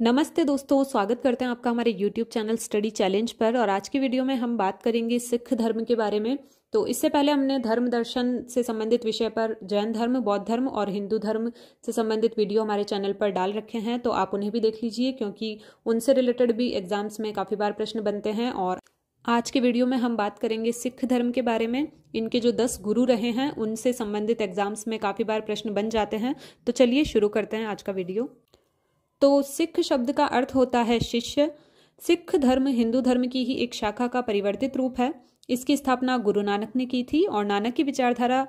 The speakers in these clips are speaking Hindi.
नमस्ते दोस्तों स्वागत करते हैं आपका हमारे YouTube चैनल स्टडी चैलेंज पर और आज की वीडियो में हम बात करेंगे सिख धर्म के बारे में तो इससे पहले हमने धर्म दर्शन से संबंधित विषय पर जैन धर्म बौद्ध धर्म और हिंदू धर्म से संबंधित वीडियो हमारे चैनल पर डाल रखे हैं तो आप उन्हें भी देख लीजिए क्योंकि उनसे रिलेटेड भी एग्जाम्स में काफ़ी बार प्रश्न बनते हैं और आज के वीडियो में हम बात करेंगे सिख धर्म के बारे में इनके जो दस गुरु रहे हैं उनसे संबंधित एग्जाम्स में काफ़ी बार प्रश्न बन जाते हैं तो चलिए शुरू करते हैं आज का वीडियो तो सिख शब्द का अर्थ होता है शिष्य सिख धर्म हिंदू धर्म की ही एक शाखा का परिवर्तित रूप है इसकी स्थापना गुरु नानक ने की थी और नानक की विचारधारा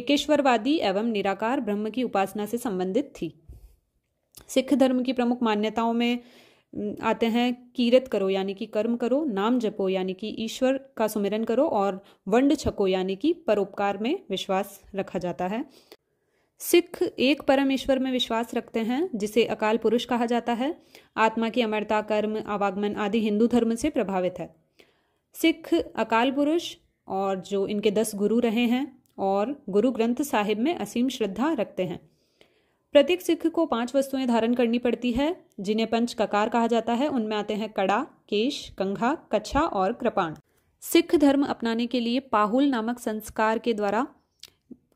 एकेश्वरवादी एवं निराकार ब्रह्म की उपासना से संबंधित थी सिख धर्म की प्रमुख मान्यताओं में आते हैं कीरत करो यानी कि कर्म करो नाम जपो यानी कि ईश्वर का सुमिरन करो और वंड छको यानी कि परोपकार में विश्वास रखा जाता है सिख एक परमेश्वर में विश्वास रखते हैं जिसे अकाल पुरुष कहा जाता है आत्मा की अमरता कर्म आवागमन आदि हिंदू धर्म से प्रभावित है सिख अकाल पुरुष और जो इनके दस गुरु रहे हैं और गुरु ग्रंथ साहिब में असीम श्रद्धा रखते हैं प्रत्येक सिख को पांच वस्तुएं धारण करनी पड़ती है जिन्हें पंच ककार कहा जाता है उनमें आते हैं कड़ा केश कंघा कच्छा और कृपाण सिख धर्म अपनाने के लिए पाहुल नामक संस्कार के द्वारा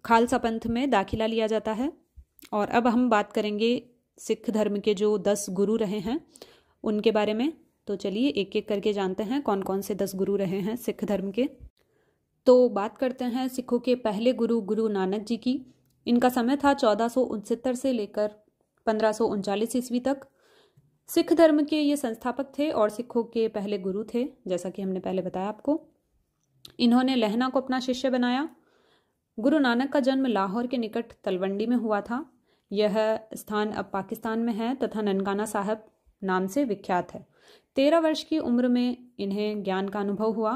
खालसा पंथ में दाखिला लिया जाता है और अब हम बात करेंगे सिख धर्म के जो दस गुरु रहे हैं उनके बारे में तो चलिए एक एक करके जानते हैं कौन कौन से दस गुरु रहे हैं सिख धर्म के तो बात करते हैं सिखों के पहले गुरु गुरु नानक जी की इनका समय था चौदह से लेकर पंद्रह ईस्वी तक सिख धर्म के ये संस्थापक थे और सिखों के पहले गुरु थे जैसा कि हमने पहले बताया आपको इन्होंने लहना को अपना शिष्य बनाया गुरु नानक का जन्म लाहौर के निकट तलवंडी में हुआ था यह स्थान अब पाकिस्तान में है तथा ननकाना साहब नाम से विख्यात है तेरह वर्ष की उम्र में इन्हें ज्ञान का अनुभव हुआ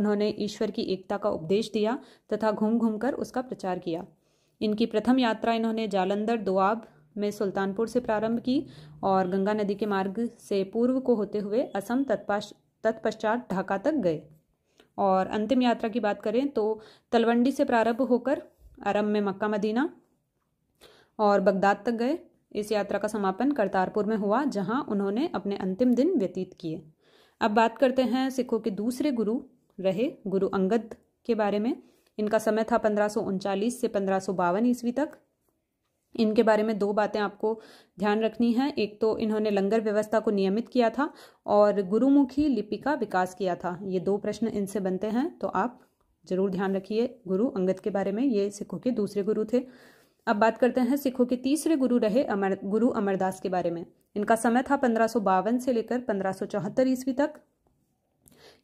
उन्होंने ईश्वर की एकता का उपदेश दिया तथा घूम घूम कर उसका प्रचार किया इनकी प्रथम यात्रा इन्होंने जालंधर दुआब में सुल्तानपुर से प्रारंभ की और गंगा नदी के मार्ग से पूर्व को होते हुए असम तत्पाश तत्पश्चात ढाका तक गए और अंतिम यात्रा की बात करें तो तलवंडी से प्रारंभ होकर अरब में मक्का मदीना और बगदाद तक गए इस यात्रा का समापन करतारपुर में हुआ जहां उन्होंने अपने अंतिम दिन व्यतीत किए अब बात करते हैं सिखों के दूसरे गुरु रहे गुरु अंगद के बारे में इनका समय था पंद्रह से पंद्रह ईस्वी तक इनके बारे में दो बातें आपको ध्यान रखनी है एक तो इन्होंने लंगर व्यवस्था को नियमित किया था और गुरुमुखी लिपि का विकास किया था ये दो प्रश्न इनसे बनते हैं तो आप जरूर ध्यान रखिए गुरु अंगद के बारे में ये सिखों के दूसरे गुरु थे अब बात करते हैं सिखों के तीसरे गुरु रहे अमर गुरु अमरदास के बारे में इनका समय था पंद्रह से लेकर पंद्रह ईस्वी तक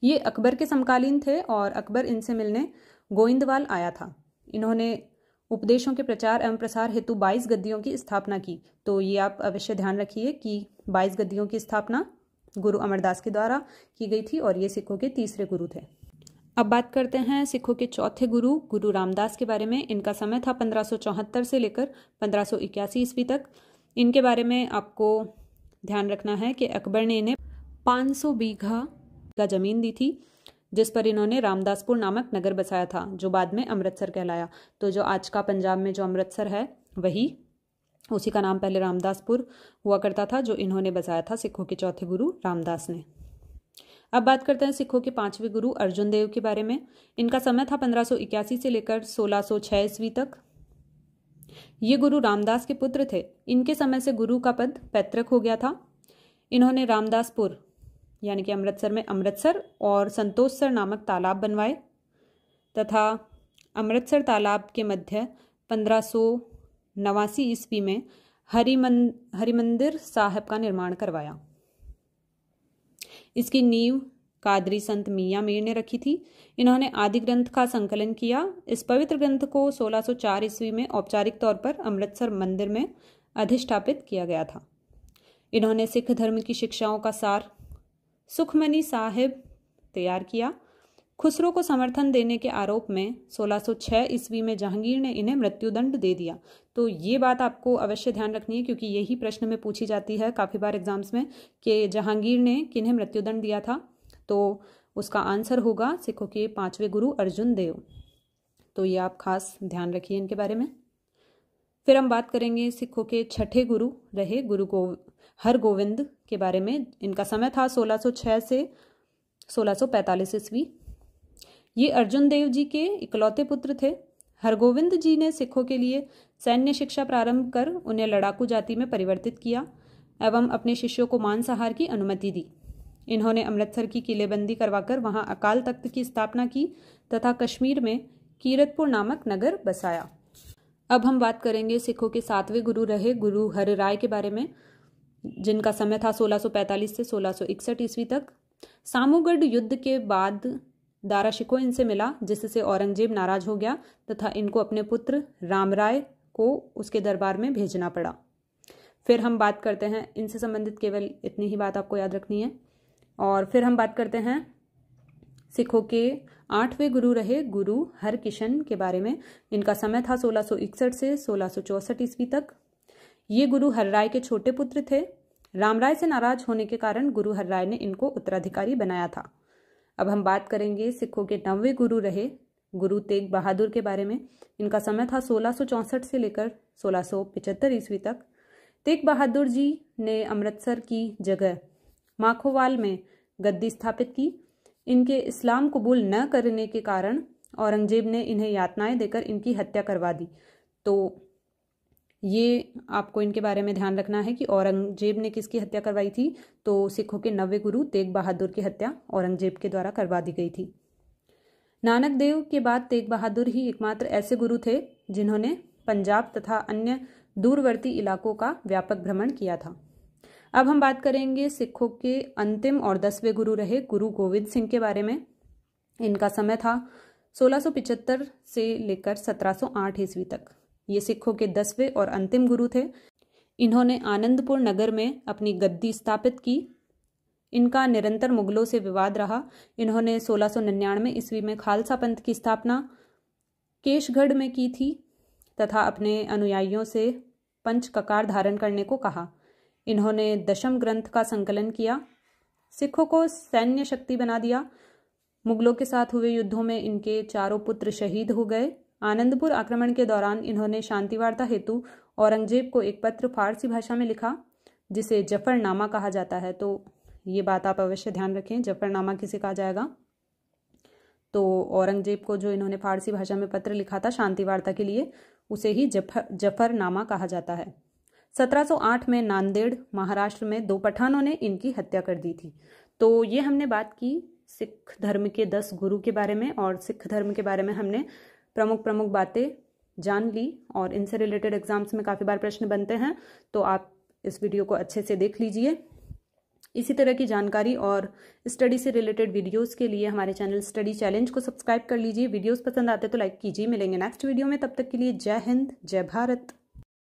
ये अकबर के समकालीन थे और अकबर इनसे मिलने गोइंदवाल आया था इन्होंने उपदेशों के प्रचार एवं प्रसार हेतु 22 गद्दियों की स्थापना की तो ये आप अवश्य ध्यान रखिए कि 22 गद्दियों की स्थापना गुरु अमरदास के द्वारा की गई थी और ये सिखों के तीसरे गुरु थे अब बात करते हैं सिखों के चौथे गुरु गुरु रामदास के बारे में इनका समय था पंद्रह से लेकर पंद्रह ईस्वी तक इनके बारे में आपको ध्यान रखना है कि अकबर ने इन्हें 500 बीघा का जमीन दी थी जिस पर इन्होंने रामदासपुर नामक नगर बसाया था जो बाद में अमृतसर कहलाया तो जो आज का पंजाब में जो अमृतसर है वही उसी का नाम पहले रामदासपुर हुआ करता था जो इन्होंने बसाया था सिखों के चौथे गुरु रामदास ने अब बात करते हैं सिखों के पांचवें गुरु अर्जुन देव के बारे में इनका समय था 1581 से लेकर 1606 ईस्वी तक ये गुरु रामदास के पुत्र थे इनके समय से गुरु का पद पैतृक हो गया था इन्होंने रामदासपुर यानी कि अमृतसर में अमृतसर और संतोषसर नामक तालाब बनवाए तथा अमृतसर तालाब के मध्य पंद्रह सौ नवासी ईस्वी में हरिमंद हरिमंदिर साहब का निर्माण करवाया इसकी नींव कादरी संत मियाँ मीर ने रखी थी इन्होंने आदि ग्रंथ का संकलन किया इस पवित्र ग्रंथ को 1604 ईस्वी में औपचारिक तौर पर अमृतसर मंदिर में अधिष्ठापित किया गया था इन्होंने सिख धर्म की शिक्षाओं का सार सुखमनी साहिब तैयार किया खुसरो को समर्थन देने के आरोप में 1606 ईस्वी में जहांगीर ने इन्हें मृत्युदंड दे दिया तो ये बात आपको अवश्य ध्यान रखनी है क्योंकि यही प्रश्न में पूछी जाती है काफ़ी बार एग्जाम्स में कि जहांगीर ने किन्हें मृत्युदंड दिया था तो उसका आंसर होगा सिखों के पांचवें गुरु अर्जुन देव तो ये आप खास ध्यान रखिए इनके बारे में फिर हम बात करेंगे सिखों के छठे गुरु रहे गुरु गो हर गोविंद के बारे में इनका समय था 1606 से 1645 सौ ईस्वी ये अर्जुन देव जी के इकलौते पुत्र थे हरगोविंद जी ने सिखों के लिए सैन्य शिक्षा प्रारंभ कर उन्हें लड़ाकू जाति में परिवर्तित किया एवं अपने शिष्यों को मांसाहार की अनुमति दी इन्होंने अमृतसर की किलेबंदी करवाकर वहां अकाल तख्त की स्थापना की तथा कश्मीर में कीरतपुर नामक नगर बसाया अब हम बात करेंगे सिखों के सातवें गुरु रहे गुरु हर राय के बारे में जिनका समय था 1645 से 1661 ईस्वी तक सामूगढ़ युद्ध के बाद दारा शिको इनसे मिला जिससे औरंगजेब नाराज हो गया तथा इनको अपने पुत्र रामराय को उसके दरबार में भेजना पड़ा फिर हम बात करते हैं इनसे संबंधित केवल इतनी ही बात आपको याद रखनी है और फिर हम बात करते हैं सिखों के आठवें गुरु रहे गुरु हरकिशन के बारे में इनका समय था 1661 से 1664 ईस्वी तक ये गुरु हर्राय के छोटे पुत्र थे राम राय से नाराज होने के कारण गुरु हर्राय ने इनको उत्तराधिकारी बनाया था अब हम बात करेंगे सिखों के नवे गुरु रहे गुरु तेग बहादुर के बारे में इनका समय था सोलह से लेकर सोलह ईस्वी तक तेग बहादुर जी ने अमृतसर की जगह माखोवाल में गद्दी स्थापित की इनके इस्लाम कबूल न करने के कारण औरंगजेब ने इन्हें यातनाएं देकर इनकी हत्या करवा दी तो ये आपको इनके बारे में ध्यान रखना है कि औरंगजेब ने किसकी हत्या करवाई थी तो सिखों के नवे गुरु तेग बहादुर की हत्या औरंगजेब के द्वारा करवा दी गई थी नानक देव के बाद तेग बहादुर ही एकमात्र ऐसे गुरु थे जिन्होंने पंजाब तथा अन्य दूरवर्ती इलाकों का व्यापक भ्रमण किया था अब हम बात करेंगे सिखों के अंतिम और दसवें गुरु रहे गुरु गोविंद सिंह के बारे में इनका समय था 1675 से लेकर 1708 ईस्वी तक ये सिखों के दसवें और अंतिम गुरु थे इन्होंने आनंदपुर नगर में अपनी गद्दी स्थापित की इनका निरंतर मुगलों से विवाद रहा इन्होंने 1699 ईस्वी में खालसा पंथ की स्थापना केशगढ़ में की थी तथा अपने अनुयायियों से पंच ककार धारण करने को कहा इन्होंने दशम ग्रंथ का संकलन किया सिखों को सैन्य शक्ति बना दिया मुगलों के साथ हुए युद्धों में इनके चारों पुत्र शहीद हो गए आनंदपुर आक्रमण के दौरान इन्होंने शांतिवार्ता हेतु औरंगजेब को एक पत्र फारसी भाषा में लिखा जिसे जफरनामा कहा जाता है तो ये बात आप अवश्य ध्यान रखें जफरनामा किसे कहा जाएगा तो औरंगजेब को जो इन्होंने फारसी भाषा में पत्र लिखा था शांति वार्ता के लिए उसे ही जफर जफरनामा कहा जाता है 1708 में नांदेड़ महाराष्ट्र में दो पठानों ने इनकी हत्या कर दी थी तो ये हमने बात की सिख धर्म के दस गुरु के बारे में और सिख धर्म के बारे में हमने प्रमुख प्रमुख बातें जान ली और इनसे रिलेटेड एग्जाम्स में काफ़ी बार प्रश्न बनते हैं तो आप इस वीडियो को अच्छे से देख लीजिए इसी तरह की जानकारी और स्टडी से रिलेटेड वीडियोस के लिए हमारे चैनल स्टडी चैलेंज को सब्सक्राइब कर लीजिए वीडियोस पसंद आते तो लाइक कीजिए मिलेंगे नेक्स्ट वीडियो में तब तक के लिए जय हिंद जय भारत